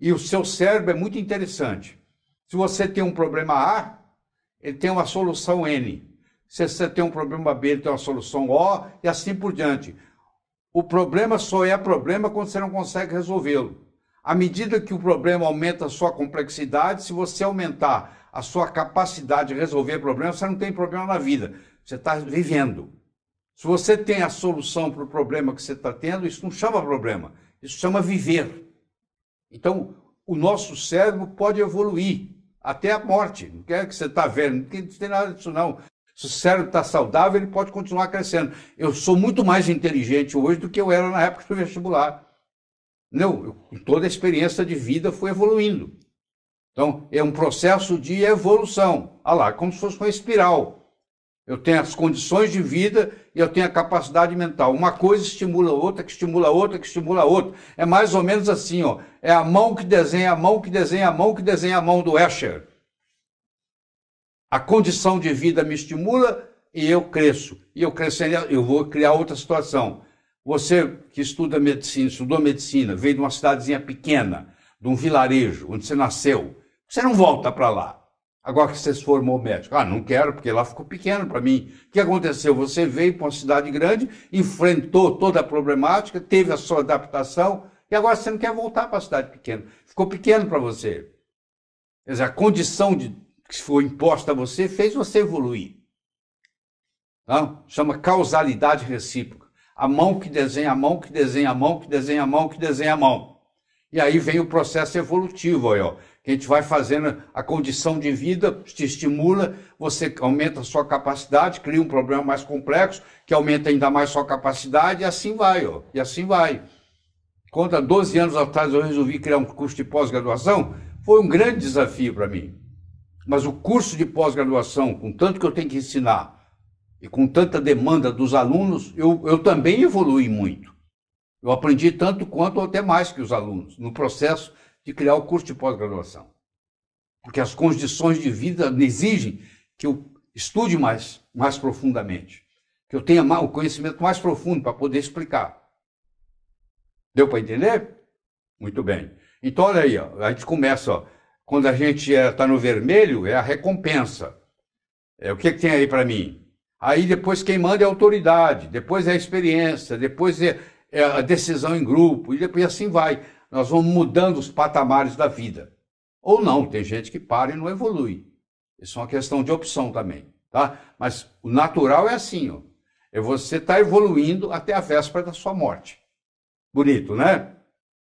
E o seu cérebro é muito interessante. Se você tem um problema A, ele tem uma solução N. Se você tem um problema B, ele tem uma solução O e assim por diante. O problema só é problema quando você não consegue resolvê-lo. À medida que o problema aumenta a sua complexidade, se você aumentar a sua capacidade de resolver problemas, você não tem problema na vida, você está vivendo. Se você tem a solução para o problema que você está tendo, isso não chama problema, isso chama viver. Então, o nosso cérebro pode evoluir até a morte. Não quer que você está vendo, não tem nada disso não. Se o cérebro está saudável, ele pode continuar crescendo. Eu sou muito mais inteligente hoje do que eu era na época do vestibular. Não, eu, toda a experiência de vida foi evoluindo. Então, é um processo de evolução. Olha ah lá, como se fosse uma espiral. Eu tenho as condições de vida e eu tenho a capacidade mental. Uma coisa estimula outra, que estimula outra, que estimula outra. É mais ou menos assim, ó. É a mão que desenha a mão, que desenha a mão, que desenha a mão do Escher. A condição de vida me estimula e eu cresço. E eu cresceria, eu vou criar outra situação. Você que estuda medicina, estudou medicina, veio de uma cidadezinha pequena, de um vilarejo, onde você nasceu, você não volta para lá. Agora que você se formou médico. Ah, não quero, porque lá ficou pequeno para mim. O que aconteceu? Você veio para uma cidade grande, enfrentou toda a problemática, teve a sua adaptação, e agora você não quer voltar para a cidade pequena. Ficou pequeno para você. Quer dizer, a condição de, que foi imposta a você fez você evoluir. Não? Tá? Chama causalidade recíproca. A mão que desenha a mão, que desenha a mão, que desenha a mão, que desenha a mão. E aí vem o processo evolutivo, aí, ó, que a gente vai fazendo a condição de vida, te estimula, você aumenta a sua capacidade, cria um problema mais complexo, que aumenta ainda mais sua capacidade, e assim vai, ó, e assim vai. Quando há 12 anos atrás eu resolvi criar um curso de pós-graduação, foi um grande desafio para mim. Mas o curso de pós-graduação, com tanto que eu tenho que ensinar e com tanta demanda dos alunos, eu, eu também evolui muito. Eu aprendi tanto quanto ou até mais que os alunos no processo de criar o curso de pós-graduação. Porque as condições de vida exigem que eu estude mais, mais profundamente, que eu tenha o conhecimento mais profundo para poder explicar. Deu para entender? Muito bem. Então, olha aí, ó, a gente começa. Ó, quando a gente está é, tá no vermelho, é a recompensa. É, o que, que tem aí para mim? Aí depois quem manda é a autoridade, depois é a experiência, depois é, é, a decisão em grupo, e depois assim vai. Nós vamos mudando os patamares da vida. Ou não, tem gente que para e não evolui. Isso é uma questão de opção também, tá? Mas o natural é assim, ó. É você está tá evoluindo até a véspera da sua morte. Bonito, né?